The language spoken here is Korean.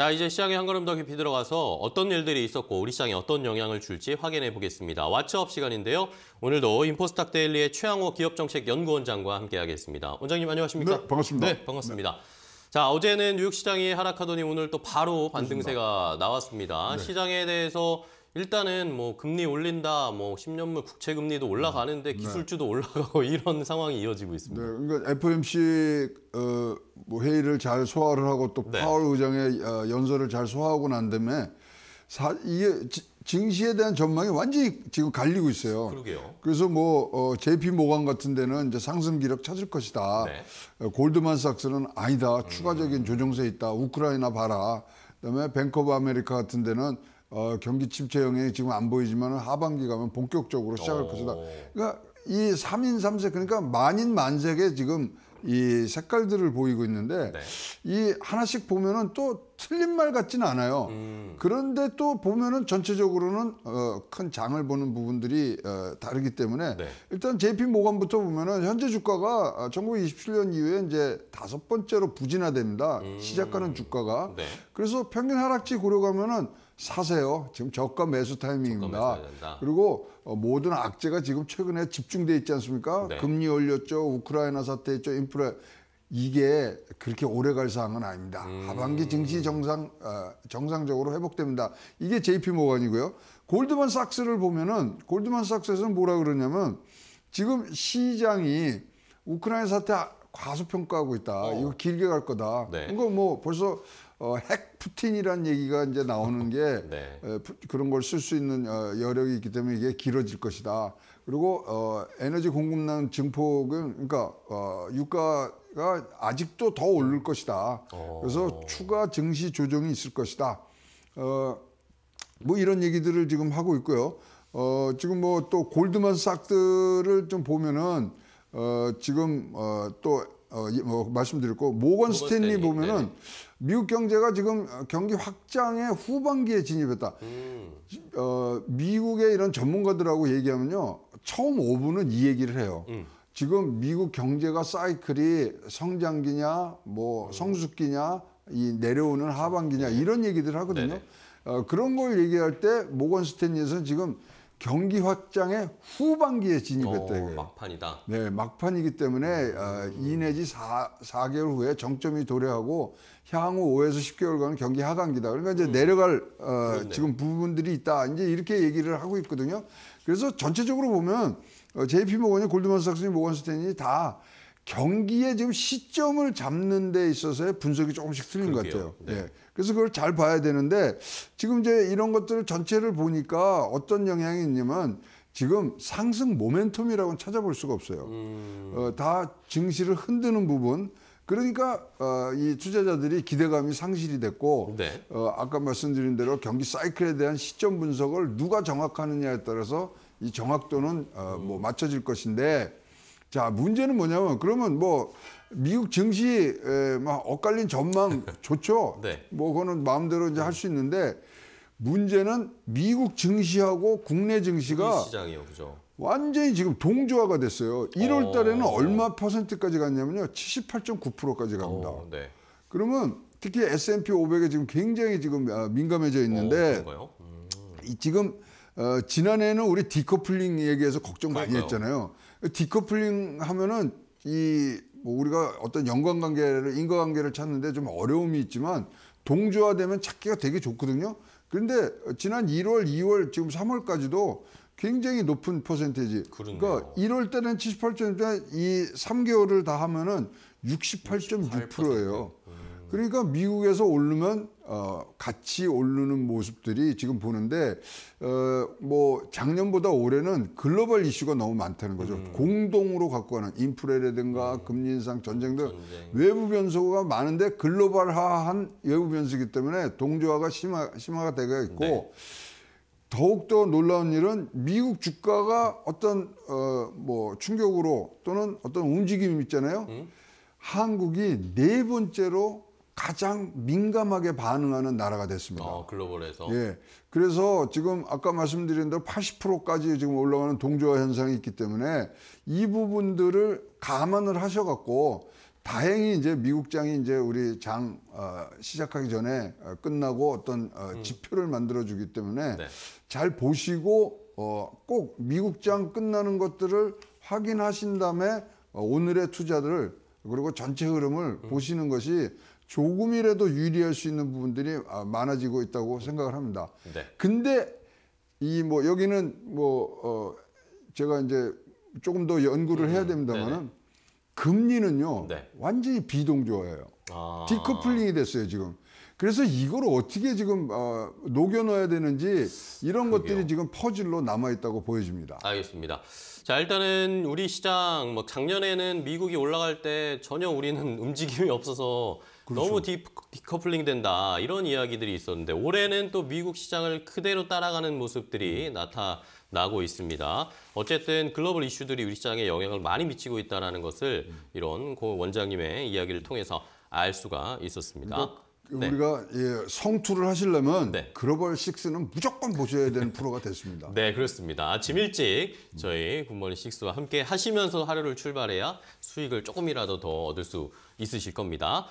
자, 이제 시장에 한 걸음 더 깊이 들어가서 어떤 일들이 있었고 우리 시장에 어떤 영향을 줄지 확인해 보겠습니다. 왓츠업 시간인데요. 오늘도 인포스탁 데일리의 최양호 기업정책연구원장과 함께하겠습니다. 원장님 안녕하십니까? 네, 반갑습니다. 네, 반갑습니다. 네. 자, 어제는 뉴욕 시장이 하락하더니 오늘 또 바로 반등세가 나왔습니다. 네. 네. 시장에 대해서 일단은 뭐 금리 올린다, 뭐 10년물 국채 금리도 올라가는데 네. 기술주도 네. 올라가고 이런 상황이 이어지고 있습니다. 네, 그러니까 FOMC 어, 뭐 회의를 잘 소화를 하고 또 네. 파월 의장의 어, 연설을 잘 소화하고 난 다음에 사, 이게 지, 증시에 대한 전망이 완전히 지금 갈리고 있어요. 그러게요. 그래서 뭐 어, JP 모간 같은 데는 이제 상승 기력 찾을 것이다. 네. 어, 골드만삭스는 아니다. 음. 추가적인 조정세 있다. 우크라이나 봐라. 그다음에 뱅커 브 아메리카 같은 데는 어, 경기 침체 영향이 지금 안 보이지만 하반기 가면 본격적으로 시작할 어. 것이다. 그러니까 이 3인 3색 그러니까 만인 만색의 지금 이 색깔들을 보이고 있는데 네. 이 하나씩 보면은 또 틀린 말같진 않아요. 음. 그런데 또 보면은 전체적으로는 어, 큰 장을 보는 부분들이 어, 다르기 때문에 네. 일단 JP 모건부터 보면은 현재 주가가 1927년 아, 이후에 이제 다섯 번째로 부진화됩니다. 음. 시작하는 주가가 네. 그래서 평균 하락지 고려가면은 사세요. 지금 저가 매수 타이밍입니다. 그리고 어, 모든 악재가 지금 최근에 집중돼 있지 않습니까? 네. 금리 올렸죠. 우크라이나 사태 있죠. 인플레 이게 그렇게 오래 갈 사항은 아닙니다. 음... 하반기 증시 정상 어, 정상적으로 회복됩니다. 이게 JP 모건이고요. 골드만삭스를 보면은 골드만삭스에서는 뭐라 그러냐면 지금 시장이 우크라이나 사태 과소평가하고 있다. 어. 이거 길게 갈 거다. 네. 이거 뭐 벌써 어, 핵 푸틴이라는 얘기가 이제 나오는 게 네. 에, 푸, 그런 걸 쓸 수 있는 어, 여력이 있기 때문에 이게 길어질 것이다. 그리고 어, 에너지 공급량 증폭은 그러니까 어, 유가가 아직도 더 오를 음. 것이다. 어. 그래서 추가 증시 조정이 있을 것이다. 어, 뭐 이런 얘기들을 지금 하고 있고요. 어, 지금 뭐 또 골드만삭들을 좀 보면은 어, 지금 어, 또 어, 뭐 말씀드렸고 모건 스탠리 보면은 네, 네 미국 경제가 지금 경기 확장의 후반기에 진입했다. 음. 어, 미국의 이런 전문가들하고 얘기하면요 처음 5분은 이 얘기를 해요. 음. 지금 미국 경제가 사이클이 성장기냐 뭐 음. 성숙기냐 이 내려오는 하반기냐 네. 이런 얘기들 하거든요. 네, 어, 그런 걸 얘기할 때 모건 스탠리에서는 지금 경기 확장의 후반기에 진입했다. 오, 어, 막판이다. 네, 막판이기 때문에 음. 아, 2 내지 4, 4개월 후에 정점이 도래하고 향후 5에서 10개월간은 경기 하강기다. 그러니까 이제 음. 내려갈 어, 지금 부분들이 있다. 이제 이렇게 얘기를 하고 있거든요. 그래서 전체적으로 보면 어, JP 모건이 골드만삭스니 모건스탠이 다 경기에 지금 시점을 잡는 데 있어서의 분석이 조금씩 틀린 그럴게요. 것 같아요. 네. 예. 그래서 그걸 잘 봐야 되는데 지금 이제 이런 것들을 전체를 보니까 어떤 영향이 있냐면 지금 상승 모멘텀이라고는 찾아볼 수가 없어요. 음... 어, 다 증시를 흔드는 부분. 그러니까 어, 이 투자자들이 기대감이 상실이 됐고 네. 어, 아까 말씀드린 대로 경기 사이클에 대한 시점 분석을 누가 정확하느냐에 따라서 이 정확도는 어, 뭐 맞춰질 것인데 자, 문제는 뭐냐면 그러면 뭐 미국 증시 에, 막 엇갈린 전망 좋죠. 네. 뭐 그거는 마음대로 이제 할 수 있는데 문제는 미국 증시하고 국내 증시가 시장이요, 그죠? 완전히 지금 동조화가 됐어요. 1월 어. 달에는 어... 얼마 퍼센트까지 갔냐면요. 78.9%까지 갑니다. 어, 네. 그러면 특히 S&P 500에 지금 굉장히 지금 아, 민감해져 있는데 어, 음... 지금 어, 지난해는 우리 디커플링 얘기해서 걱정 그러까요 많이 했잖아요. 디커플링 하면은 이뭐 우리가 어떤 연관관계를 인과관계를 찾는데 좀 어려움이 있지만 동조화되면 찾기가 되게 좋거든요. 그런데 지난 1월, 2월, 지금 3월까지도 굉장히 높은 퍼센테이지. 그러네요. 그러니까 1월 때는 7 8 1인이 3개월을 다 하면은 68.6%예요. 그러니까 미국에서 오르면 어, 같이 오르는 모습들이 지금 보는데 어, 뭐 작년보다 올해는 글로벌 이슈가 너무 많다는 거죠. 음. 공동으로 갖고 가는 인플레라든가 음. 금리 인상, 전쟁 등 외부 변수가 많은데 글로벌화한 외부 변수이기 때문에 동조화가 심화, 심화가 되고 있고 네. 더욱더 놀라운 일은 미국 주가가 어떤 어, 뭐 충격으로 또는 어떤 움직임이 있잖아요. 음? 한국이 네 번째로 가장 민감하게 반응하는 나라가 됐습니다. 아, 글로벌에서. 예. 그래서 지금 아까 말씀드린 대로 80%까지 지금 올라가는 동조화 현상이 있기 때문에 이 부분들을 감안을 하셔 갖고 다행히 이제 미국장이 이제 우리 장 어, 시작하기 전에 어, 끝나고 어떤 어, 음. 지표를 만들어 주기 때문에 네. 잘 보시고 어, 꼭 미국장 끝나는 것들을 확인하신 다음에 어, 오늘의 투자들을 그리고 전체 흐름을 음. 보시는 것이 조금이라도 유리할 수 있는 부분들이 아, 많아지고 있다고 생각을 합니다. 네. 근데 이 뭐 여기는 뭐어 제가 이제 조금 더 연구를 해야 음, 됩니다만은 금리는요 네. 완전히 비동조예요. 아. 디커플링이 됐어요 지금. 그래서 이걸 어떻게 지금 어, 녹여 넣어야 되는지 이런 그게요. 것들이 지금 퍼즐로 남아 있다고 보여집니다. 알겠습니다. 자 일단은 우리 시장 뭐 작년에는 미국이 올라갈 때 전혀 우리는 움직임이 없어서 그렇죠. 너무 디, 디커플링 된다 이런 이야기들이 있었는데 올해는 또 미국 시장을 그대로 따라가는 모습들이 나타나고 있습니다. 어쨌든 글로벌 이슈들이 우리 시장에 영향을 많이 미치고 있다는 것을 이런 고 원장님의 이야기를 통해서 알 수가 있었습니다. 그 네. 우리가 예, 성투를 하시려면 네. 글로벌 식스는 무조건 보셔야 되는 프로가 됐습니다. 네, 그렇습니다. 아침 일찍 저희 굿모닝 식스와 함께 하시면서 하루를 출발해야 수익을 조금이라도 더 얻을 수 있으실 겁니다.